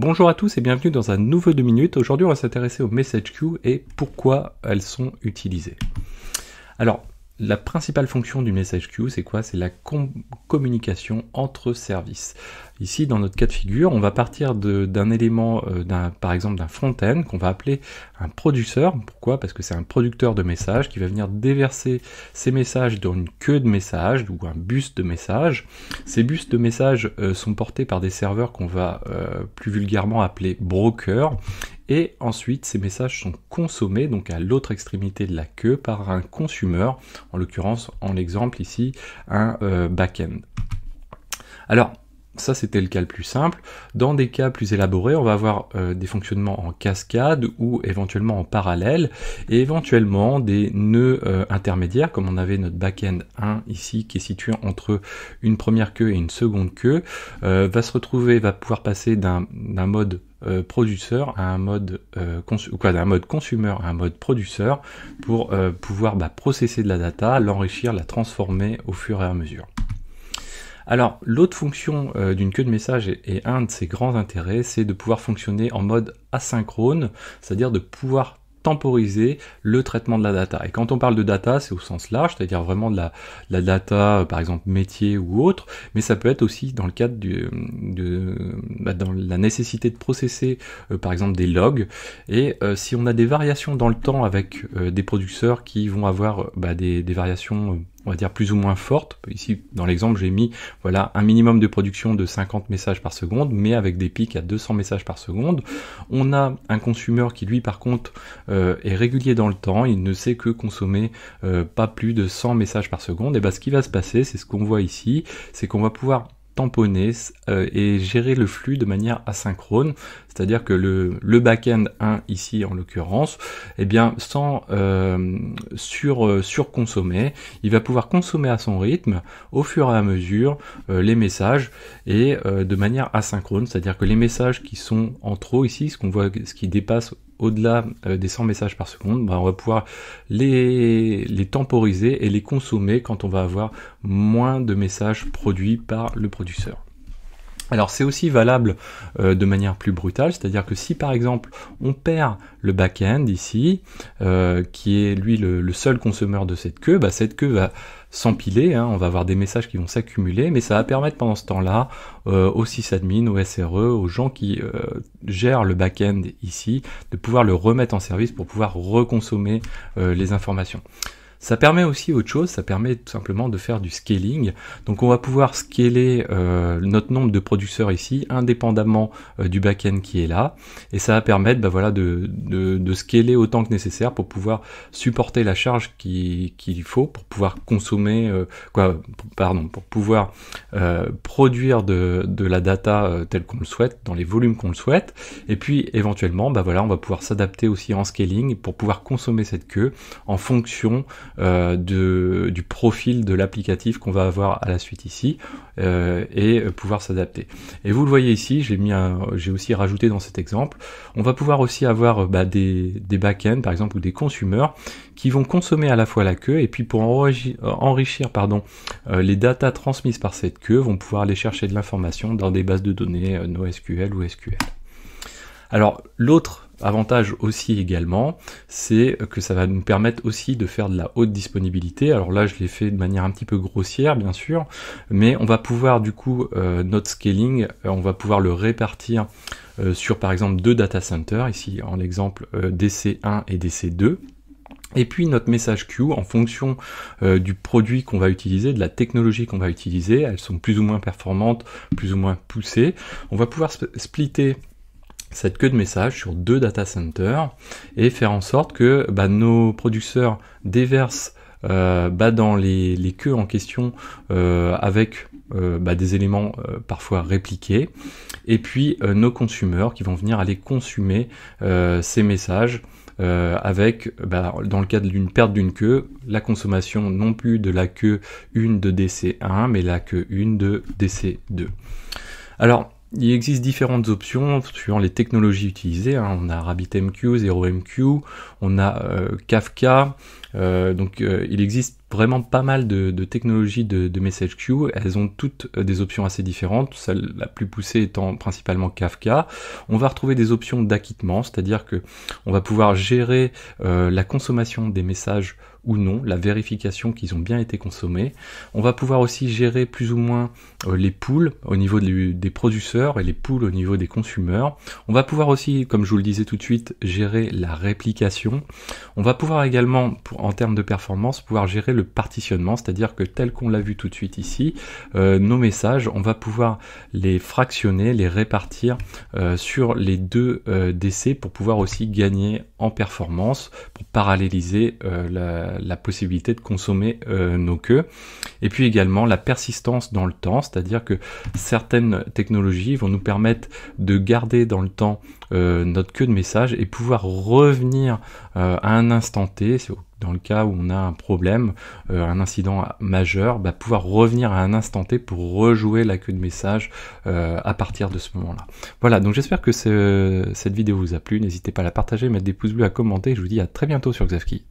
Bonjour à tous et bienvenue dans un nouveau 2 minutes. Aujourd'hui, on va s'intéresser aux message queues et pourquoi elles sont utilisées. Alors, la principale fonction du message queue, c'est quoi C'est la communication entre services. Ici, dans notre cas de figure, on va partir d'un élément, euh, d'un par exemple d'un front-end, qu'on va appeler un produceur. Pourquoi Parce que c'est un producteur de messages qui va venir déverser ces messages dans une queue de messages ou un bus de messages. Ces bus de messages euh, sont portés par des serveurs qu'on va euh, plus vulgairement appeler brokers et ensuite ces messages sont consommés donc à l'autre extrémité de la queue par un consumer, en l'occurrence en l'exemple ici un euh, back-end. Alors ça, c'était le cas le plus simple. Dans des cas plus élaborés, on va avoir euh, des fonctionnements en cascade ou éventuellement en parallèle et éventuellement des nœuds euh, intermédiaires, comme on avait notre back-end 1 ici qui est situé entre une première queue et une seconde queue, euh, va se retrouver, va pouvoir passer d'un mode à un mode quoi d'un mode consumer à un mode produceur pour pouvoir bah, processer de la data, l'enrichir, la transformer au fur et à mesure. Alors, l'autre fonction euh, d'une queue de message et, un de ses grands intérêts, c'est de pouvoir fonctionner en mode asynchrone, c'est-à-dire de pouvoir temporiser le traitement de la data. Et quand on parle de data, c'est au sens large, c'est-à-dire vraiment de la, data, euh, par exemple métier ou autre, mais ça peut être aussi dans le cadre de bah, la nécessité de processer, euh, par exemple, des logs. Et si on a des variations dans le temps avec des producteurs qui vont avoir bah, des, variations on va dire plus ou moins forte. Ici, dans l'exemple, j'ai mis voilà un minimum de production de 50 messages par seconde, mais avec des pics à 200 messages par seconde. On a un consommateur qui, lui, par contre, euh, est régulier dans le temps. Il ne sait que consommer euh, pas plus de 100 messages par seconde. Et bah ce qui va se passer, c'est ce qu'on voit ici, c'est qu'on va pouvoir tamponner euh, et gérer le flux de manière asynchrone, c'est-à-dire que le, le back-end 1 ici en l'occurrence, eh bien sans euh, sur, euh, surconsommer, il va pouvoir consommer à son rythme au fur et à mesure les messages et de manière asynchrone, c'est-à-dire que les messages qui sont en trop ici, ce qu'on voit, ce qui dépasse au-delà euh, des 100 messages par seconde, bah, on va pouvoir les, les temporiser et les consommer quand on va avoir moins de messages produits par le producteur. Alors c'est aussi valable euh, de manière plus brutale, c'est-à-dire que si par exemple on perd le back-end ici, euh, qui est lui le, seul consommateur de cette queue, bah, cette queue va s'empiler, hein. on va avoir des messages qui vont s'accumuler, mais ça va permettre pendant ce temps-là euh, aux sysadmin, aux SRE, aux gens qui euh, gèrent le back-end ici, de pouvoir le remettre en service pour pouvoir reconsommer les informations. Ça permet aussi autre chose, ça permet tout simplement de faire du scaling. Donc on va pouvoir scaler euh, notre nombre de producteurs ici, indépendamment euh, du back-end qui est là. Et ça va permettre bah, voilà, de, de, de, scaler autant que nécessaire pour pouvoir supporter la charge qu'il faut, pour pouvoir consommer, euh, quoi, pardon, pour pouvoir euh, produire de, la data telle qu'on le souhaite, dans les volumes qu'on le souhaite. Et puis éventuellement, bah, voilà, on va pouvoir s'adapter aussi en scaling pour pouvoir consommer cette queue en fonction euh, de, du profil de l'applicatif qu'on va avoir à la suite ici euh, et pouvoir s'adapter. Et vous le voyez ici, j'ai aussi rajouté dans cet exemple, on va pouvoir aussi avoir euh, bah, des, des back-ends par exemple ou des consommateurs qui vont consommer à la fois la queue et puis pour enrichir, pardon, les datas transmises par cette queue vont pouvoir aller chercher de l'information dans des bases de données NoSQL ou SQL. Alors l'autre Avantage aussi également, c'est que ça va nous permettre aussi de faire de la haute disponibilité. Alors là, je l'ai fait de manière un petit peu grossière, bien sûr, mais on va pouvoir du coup euh, notre scaling, euh, on va pouvoir le répartir euh, sur par exemple deux data centers, ici en l'exemple DC1 et DC2. Et puis notre message queue, en fonction du produit qu'on va utiliser, de la technologie qu'on va utiliser, elles sont plus ou moins performantes, plus ou moins poussées. On va pouvoir splitter cette queue de message sur deux data centers et faire en sorte que bah, nos producteurs déversent euh, bah, dans les, les, queues en question euh, avec euh, bah, des éléments parfois répliqués et puis nos consommateurs qui vont venir aller consumer ces messages avec, dans le cadre d'une perte d'une queue, la consommation non plus de la queue 1 de DC1, mais la queue 1 de DC2. Alors, il existe différentes options suivant les technologies utilisées. Hein. On a RabbitMQ, ZeroMQ, on a euh, Kafka. Euh, donc euh, il existe vraiment pas mal de, technologies de, message queue. Elles ont toutes des options assez différentes. Celle la plus poussée étant principalement Kafka. On va retrouver des options d'acquittement, c'est-à-dire que on va pouvoir gérer la consommation des messages ou non, la vérification qu'ils ont bien été consommés. On va pouvoir aussi gérer plus ou moins euh, les poules au niveau des producteurs et les poules au niveau des consommateurs. On va pouvoir aussi, comme je vous le disais tout de suite, gérer la réplication. On va pouvoir également, pour, en termes de performance, pouvoir gérer le partitionnement, c'est-à-dire que tel qu'on l'a vu tout de suite ici, euh, nos messages, on va pouvoir les fractionner, les répartir euh, sur les deux décès pour pouvoir aussi gagner en performance, pour paralléliser la la, possibilité de consommer euh, nos queues. Et puis également la persistance dans le temps, c'est-à-dire que certaines technologies vont nous permettre de garder dans le temps euh, notre queue de message et pouvoir revenir euh, à un instant T, dans le cas où on a un problème, un incident majeur, bah, pouvoir revenir à un instant T pour rejouer la queue de message à partir de ce moment-là. Voilà, donc j'espère que cette vidéo vous a plu. N'hésitez pas à la partager, mettre des pouces bleus, à commenter. Je vous dis à très bientôt sur Xavki.